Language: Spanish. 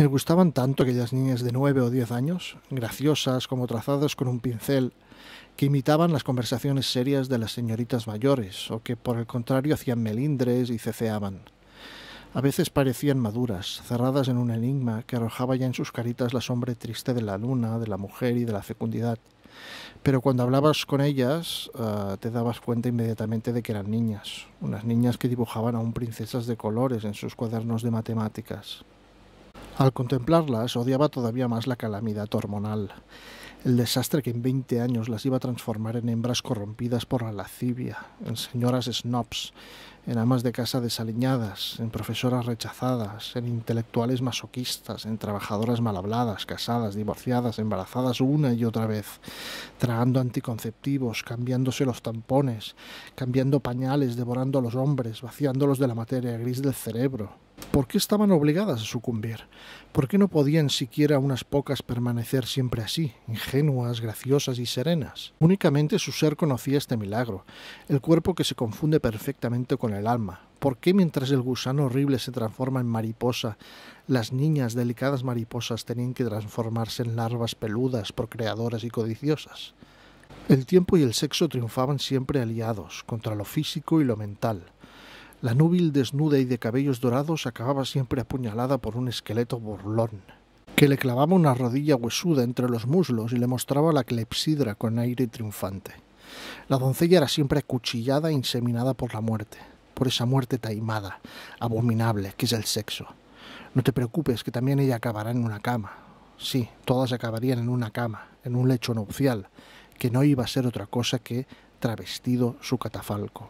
Me gustaban tanto aquellas niñas de nueve o diez años, graciosas como trazadas con un pincel, que imitaban las conversaciones serias de las señoritas mayores, o que por el contrario hacían melindres y ceceaban. A veces parecían maduras, cerradas en un enigma que arrojaba ya en sus caritas la sombra triste de la luna, de la mujer y de la fecundidad. Pero cuando hablabas con ellas ah, te dabas cuenta inmediatamente de que eran niñas, unas niñas que dibujaban aún princesas de colores en sus cuadernos de matemáticas. Al contemplarlas odiaba todavía más la calamidad hormonal, el desastre que en 20 años las iba a transformar en hembras corrompidas por la lascivia, en señoras snobs, en amas de casa desaliñadas, en profesoras rechazadas, en intelectuales masoquistas, en trabajadoras malhabladas, casadas, divorciadas, embarazadas una y otra vez, tragando anticonceptivos, cambiándose los tampones, cambiando pañales, devorando a los hombres, vaciándolos de la materia gris del cerebro, ¿Por qué estaban obligadas a sucumbir? ¿Por qué no podían siquiera unas pocas permanecer siempre así, ingenuas, graciosas y serenas? Únicamente su ser conocía este milagro, el cuerpo que se confunde perfectamente con el alma. ¿Por qué mientras el gusano horrible se transforma en mariposa, las niñas delicadas mariposas tenían que transformarse en larvas peludas, procreadoras y codiciosas? El tiempo y el sexo triunfaban siempre aliados contra lo físico y lo mental la núbil desnuda y de cabellos dorados acababa siempre apuñalada por un esqueleto burlón, que le clavaba una rodilla huesuda entre los muslos y le mostraba la clepsidra con aire triunfante. La doncella era siempre acuchillada e inseminada por la muerte, por esa muerte taimada, abominable, que es el sexo. No te preocupes, que también ella acabará en una cama. Sí, todas acabarían en una cama, en un lecho nupcial, que no iba a ser otra cosa que travestido su catafalco.